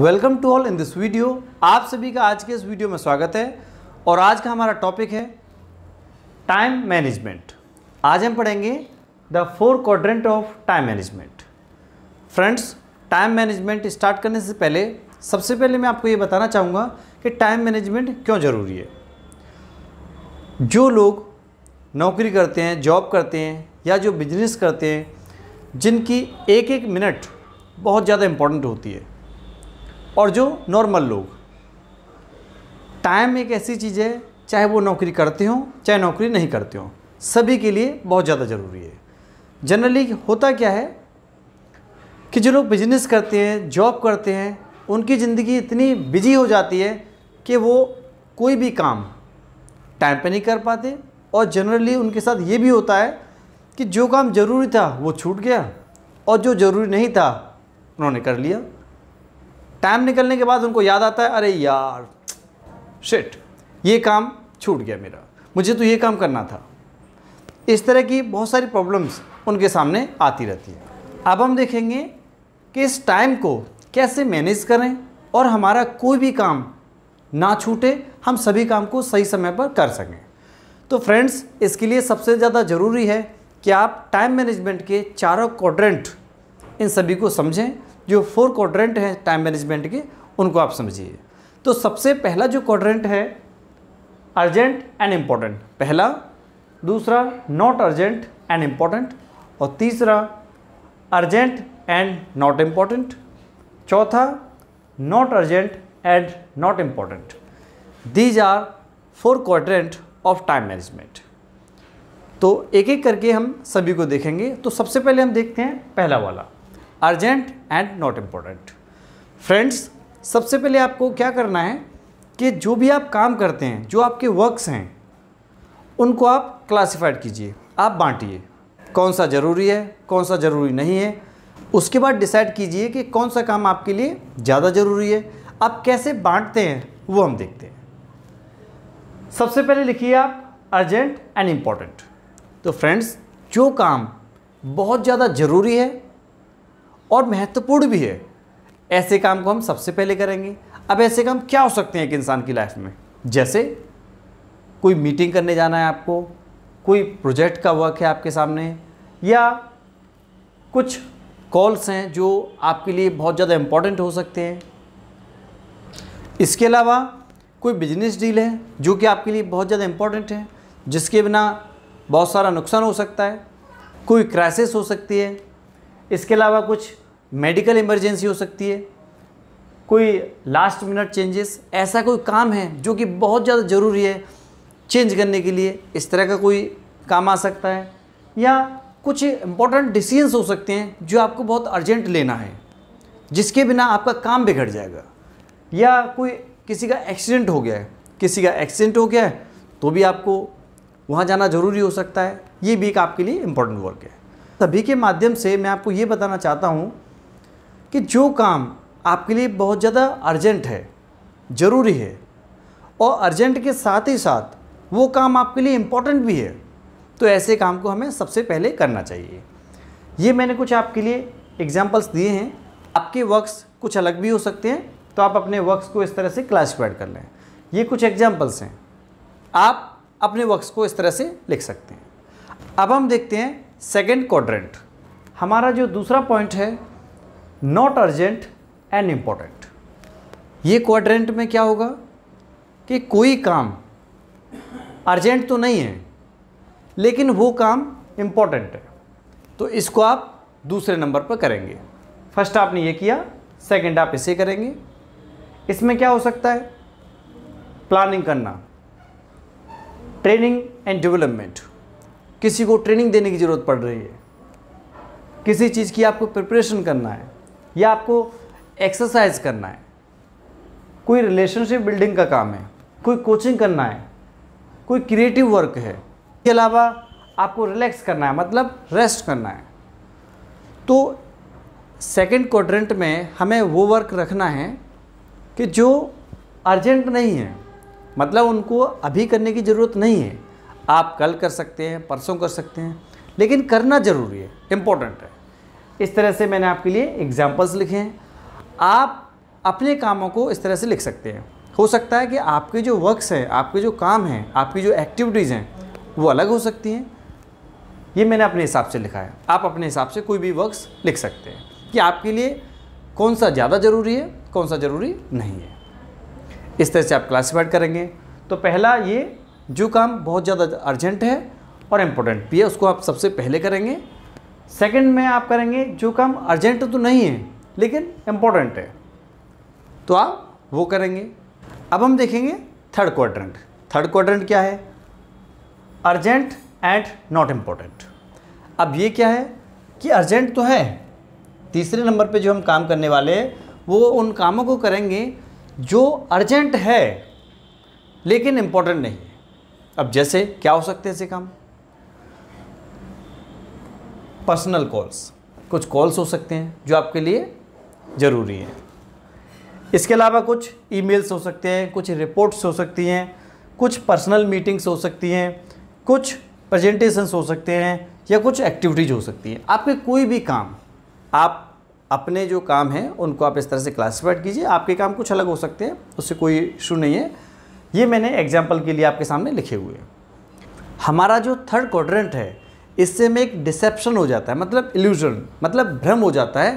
welcome to all in this video आप सभी का आज के इस वीडियो में स्वागत है और आज का हमारा टॉपिक है टाइम मैनेजमेंट आज हम पढ़ेंगे the four quadrant of time management friends time management start करने से पहले सबसे पहले मैं आपको ये बताना चाहूँगा कि टाइम मैनेजमेंट क्यों ज़रूरी है जो लोग नौकरी करते हैं जॉब करते हैं या जो बिजनेस करते हैं जिनकी एक एक मिनट बहुत ज़्यादा इम्पॉर्टेंट होती है और जो नॉर्मल लोग टाइम एक ऐसी चीज़ है चाहे वो नौकरी करते हों चाहे नौकरी नहीं करते हों सभी के लिए बहुत ज़्यादा ज़रूरी है जनरली होता क्या है कि जो लोग बिजनेस करते हैं जॉब करते हैं उनकी ज़िंदगी इतनी बिजी हो जाती है कि वो कोई भी काम टाइम पे नहीं कर पाते और जनरली उनके साथ ये भी होता है कि जो काम ज़रूरी था वो छूट गया और जो ज़रूरी नहीं था उन्होंने कर लिया टाइम निकलने के बाद उनको याद आता है अरे यार शिट ये काम छूट गया मेरा मुझे तो ये काम करना था इस तरह की बहुत सारी प्रॉब्लम्स उनके सामने आती रहती है अब हम देखेंगे कि इस टाइम को कैसे मैनेज करें और हमारा कोई भी काम ना छूटे हम सभी काम को सही समय पर कर सकें तो फ्रेंड्स इसके लिए सबसे ज़्यादा ज़रूरी है कि आप टाइम मैनेजमेंट के चारों क्वाड्रेंट इन सभी को समझें जो फोर क्वाड्रेंट हैं टाइम मैनेजमेंट के उनको आप समझिए तो सबसे पहला जो क्वाड्रेंट है अर्जेंट एंड इम्पॉर्टेंट पहला दूसरा नॉट अर्जेंट एंड इम्पॉर्टेंट और तीसरा अर्जेंट एंड नॉट इम्पॉर्टेंट चौथा not urgent and not important these are four quadrant of time management तो एक एक करके हम सभी को देखेंगे तो सबसे पहले हम देखते हैं पहला वाला urgent and not important friends सबसे पहले आपको क्या करना है कि जो भी आप काम करते हैं जो आपके वर्क्स हैं उनको आप क्लासिफाइड कीजिए आप बांटिए कौन सा ज़रूरी है कौन सा ज़रूरी नहीं है उसके बाद डिसाइड कीजिए कि कौन सा काम आपके लिए ज़्यादा ज़रूरी है आप कैसे बांटते हैं वो हम देखते हैं सबसे पहले लिखिए आप अर्जेंट एंड इम्पॉर्टेंट तो फ्रेंड्स जो काम बहुत ज़्यादा ज़रूरी है और महत्वपूर्ण भी है ऐसे काम को हम सबसे पहले करेंगे अब ऐसे काम क्या हो सकते हैं एक इंसान की लाइफ में जैसे कोई मीटिंग करने जाना है आपको कोई प्रोजेक्ट का वर्क है आपके सामने या कुछ कॉल्स हैं जो आपके लिए बहुत ज़्यादा इम्पॉर्टेंट हो सकते हैं इसके अलावा कोई बिजनेस डील है जो कि आपके लिए बहुत ज़्यादा इम्पॉर्टेंट है जिसके बिना बहुत सारा नुकसान हो सकता है कोई क्राइसिस हो सकती है इसके अलावा कुछ मेडिकल इमरजेंसी हो सकती है कोई लास्ट मिनट चेंजेस ऐसा कोई काम है जो कि बहुत ज़्यादा ज़रूरी है चेंज करने के लिए इस तरह का कोई काम आ सकता है या कुछ इम्पोर्टेंट डिसीजंस हो सकते हैं जो आपको बहुत अर्जेंट लेना है जिसके बिना आपका काम बिगड़ जाएगा या कोई किसी का एक्सीडेंट हो गया है किसी का एक्सीडेंट हो गया है तो भी आपको वहाँ जाना ज़रूरी हो सकता है ये भी एक आपके लिए इम्पोर्टेंट वर्क है तभी के माध्यम से मैं आपको ये बताना चाहता हूँ कि जो काम आपके लिए बहुत ज़्यादा अर्जेंट है ज़रूरी है और अर्जेंट के साथ ही साथ वो काम आपके लिए इम्पोर्टेंट भी है तो ऐसे काम को हमें सबसे पहले करना चाहिए ये मैंने कुछ आपके लिए एग्जाम्पल्स दिए हैं आपके वर्क्स कुछ अलग भी हो सकते हैं तो आप अपने वर्क्स को इस तरह से क्लासिफाइड कर लें ये कुछ एग्जाम्पल्स हैं आप अपने वर्क्स को इस तरह से लिख सकते हैं अब हम देखते हैं सेकेंड क्वाड्रेंट हमारा जो दूसरा पॉइंट है नॉट अर्जेंट एंड इम्पॉर्टेंट ये क्वाड्रेंट में क्या होगा कि कोई काम अर्जेंट तो नहीं है लेकिन वो काम इम्पॉर्टेंट है तो इसको आप दूसरे नंबर पर करेंगे फर्स्ट आपने ये किया सेकंड आप इसे करेंगे इसमें क्या हो सकता है प्लानिंग करना ट्रेनिंग एंड डेवलपमेंट किसी को ट्रेनिंग देने की ज़रूरत पड़ रही है किसी चीज़ की आपको प्रिपरेशन करना है या आपको एक्सरसाइज करना है कोई रिलेशनशिप बिल्डिंग का काम है कोई कोचिंग करना है कोई क्रिएटिव वर्क है इसके अलावा आपको रिलैक्स करना है मतलब रेस्ट करना है तो सेकंड क्वाड्रेंट में हमें वो वर्क रखना है कि जो अर्जेंट नहीं है मतलब उनको अभी करने की ज़रूरत नहीं है आप कल कर सकते हैं परसों कर सकते हैं लेकिन करना ज़रूरी है इम्पोर्टेंट है इस तरह से मैंने आपके लिए एग्जाम्पल्स लिखे हैं आप अपने कामों को इस तरह से लिख सकते हैं हो सकता है कि आपके जो वर्क्स हैं आपके जो काम हैं आपकी जो एक्टिविटीज़ हैं वो अलग हो सकती हैं ये मैंने अपने हिसाब से लिखा है आप अपने हिसाब से कोई भी वर्क्स लिख सकते हैं कि आपके लिए कौन सा ज़्यादा ज़रूरी है कौन सा ज़रूरी नहीं है इस तरह से आप क्लासीफाइड करेंगे तो पहला ये जो काम बहुत ज़्यादा अर्जेंट है और इम्पोर्टेंट भी है उसको आप सबसे पहले करेंगे सेकंड में आप करेंगे जो काम अर्जेंट तो नहीं है लेकिन इम्पोर्टेंट है तो आप वो करेंगे अब हम देखेंगे थर्ड क्वाड्रेंट थर्ड क्वाड्रेंट क्या है अर्जेंट एंड नॉट इम्पोर्टेंट अब ये क्या है कि अर्जेंट तो है तीसरे नंबर पे जो हम काम करने वाले वो उन कामों को करेंगे जो अर्जेंट है लेकिन इम्पोर्टेंट नहीं है अब जैसे क्या हो सकते हैं ऐसे काम पर्सनल कॉल्स कुछ कॉल्स हो सकते हैं जो आपके लिए ज़रूरी हैं इसके अलावा कुछ ईमेल्स हो सकते हैं कुछ रिपोर्ट्स हो सकती हैं कुछ पर्सनल मीटिंग्स हो सकती हैं कुछ प्रेजेंटेशंस हो सकते हैं या कुछ एक्टिविटीज़ हो सकती हैं आपके कोई भी काम आप अपने जो काम हैं उनको आप इस तरह से क्लासीफाइड कीजिए आपके काम कुछ अलग हो सकते हैं उससे कोई इशू नहीं है ये मैंने एग्जाम्पल के लिए आपके सामने लिखे हुए हैं हमारा जो थर्ड क्वाड्रेंट है इससे में एक डिसेप्शन हो जाता है मतलब इल्यूजन मतलब भ्रम हो जाता है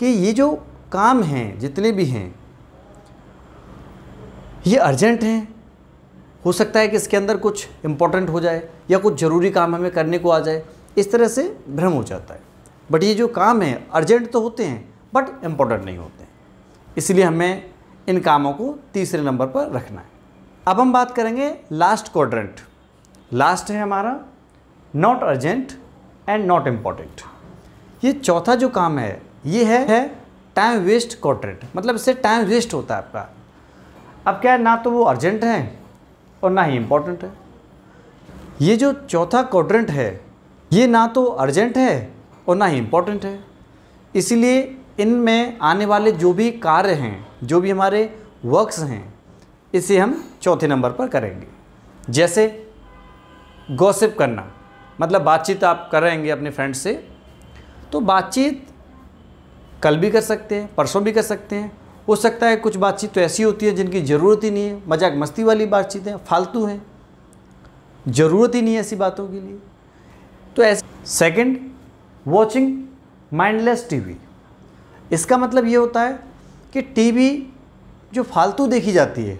कि ये जो काम हैं जितने भी हैं ये अर्जेंट हैं हो सकता है कि इसके अंदर कुछ इम्पोर्टेंट हो जाए या कुछ ज़रूरी काम हमें करने को आ जाए इस तरह से भ्रम हो जाता है बट ये जो काम है अर्जेंट तो होते हैं बट इम्पोर्टेंट नहीं होते हैं इसलिए हमें इन कामों को तीसरे नंबर पर रखना है अब हम बात करेंगे लास्ट क्वाड्रेंट लास्ट है हमारा not urgent and not important ये चौथा जो काम है ये है, है टाइम वेस्ट कॉर्टरेट मतलब इससे टाइम वेस्ट होता है आपका अब क्या है ना तो वो अर्जेंट है और ना ही इम्पॉर्टेंट है ये जो चौथा क्वाड्रेंट है ये ना तो अर्जेंट है और ना ही इम्पॉर्टेंट है इसलिए इनमें आने वाले जो भी कार्य हैं जो भी हमारे वर्क्स हैं इसे हम चौथे नंबर पर करेंगे जैसे गॉसिप करना मतलब बातचीत आप करेंगे अपने फ्रेंड से तो बातचीत कल भी कर सकते हैं परसों भी कर सकते हैं हो सकता है कुछ बातचीत तो ऐसी होती है जिनकी ज़रूरत ही नहीं है मजाक मस्ती वाली बातचीत है फालतू हैं ज़रूरत ही नहीं है ऐसी बातों के लिए तो ऐसे सेकंड वॉचिंग माइंडलेस टीवी इसका मतलब ये होता है कि टीवी जो फालतू देखी जाती है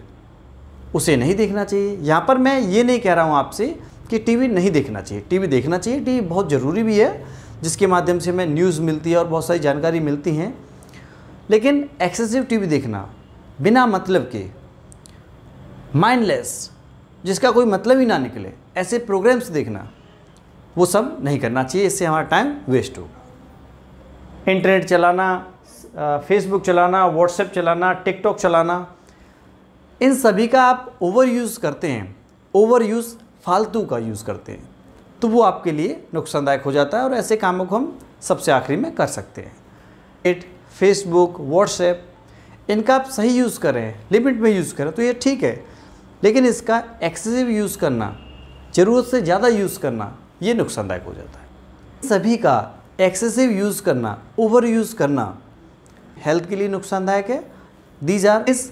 उसे नहीं देखना चाहिए यहाँ पर मैं ये नहीं कह रहा हूँ आपसे कि टीवी नहीं देखना चाहिए टीवी देखना चाहिए टीवी बहुत ज़रूरी भी है जिसके माध्यम से हमें न्यूज़ मिलती है और बहुत सारी जानकारी मिलती हैं लेकिन एक्सेसिव टीवी देखना बिना मतलब के माइंडलेस जिसका कोई मतलब ही ना निकले ऐसे प्रोग्राम्स देखना वो सब नहीं करना चाहिए इससे हमारा टाइम वेस्ट हो इंटरनेट चलाना फेसबुक चलाना व्हाट्सएप चलाना टिकटॉक चलाना इन सभी का आप ओवर यूज़ करते हैं ओवर यूज़ फालतू का यूज़ करते हैं तो वो आपके लिए नुकसानदायक हो जाता है और ऐसे कामों को हम सबसे आखिरी में कर सकते हैं इट फेसबुक व्हाट्सएप इनका आप सही यूज़ करें लिमिट में यूज़ करें तो ये ठीक है लेकिन इसका एक्सेसिव यूज़ करना ज़रूरत से ज़्यादा यूज़ करना ये नुकसानदायक हो जाता है सभी का एक्सेसिव यूज़ करना ओवर यूज़ करना हेल्थ के लिए नुकसानदायक है दीज आर इस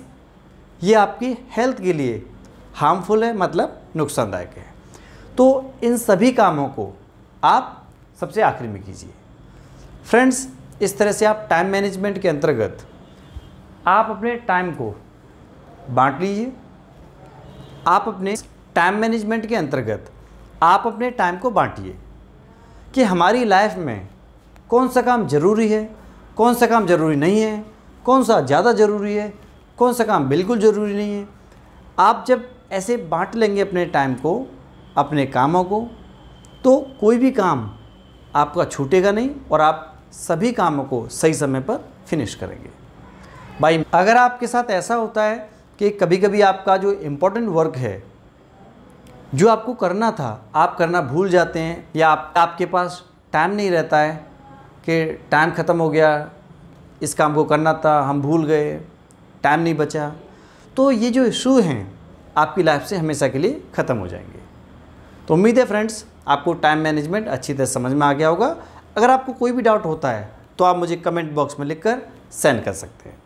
ये आपकी हेल्थ के लिए हार्मफुल है मतलब नुकसानदायक है तो इन सभी कामों को आप सबसे आखिर में कीजिए फ्रेंड्स इस तरह से आप टाइम मैनेजमेंट के अंतर्गत आप अपने टाइम को बांट लीजिए आप अपने टाइम मैनेजमेंट के अंतर्गत आप अपने टाइम को बांटिए कि हमारी लाइफ में कौन सा काम ज़रूरी है कौन सा काम ज़रूरी नहीं है कौन सा ज़्यादा ज़रूरी है कौन सा काम बिल्कुल ज़रूरी नहीं है आप जब ऐसे बांट लेंगे अपने टाइम को अपने कामों को तो कोई भी काम आपका छूटेगा नहीं और आप सभी कामों को सही समय पर फिनिश करेंगे भाई अगर आपके साथ ऐसा होता है कि कभी कभी आपका जो इम्पोर्टेंट वर्क है जो आपको करना था आप करना भूल जाते हैं या आप, आपके पास टाइम नहीं रहता है कि टाइम ख़त्म हो गया इस काम को करना था हम भूल गए टाइम नहीं बचा तो ये जो इशू हैं आपकी लाइफ से हमेशा के लिए ख़त्म हो जाएंगे तो उम्मीद है फ्रेंड्स आपको टाइम मैनेजमेंट अच्छी तरह समझ में आ गया होगा अगर आपको कोई भी डाउट होता है तो आप मुझे कमेंट बॉक्स में लिखकर सेंड कर सकते हैं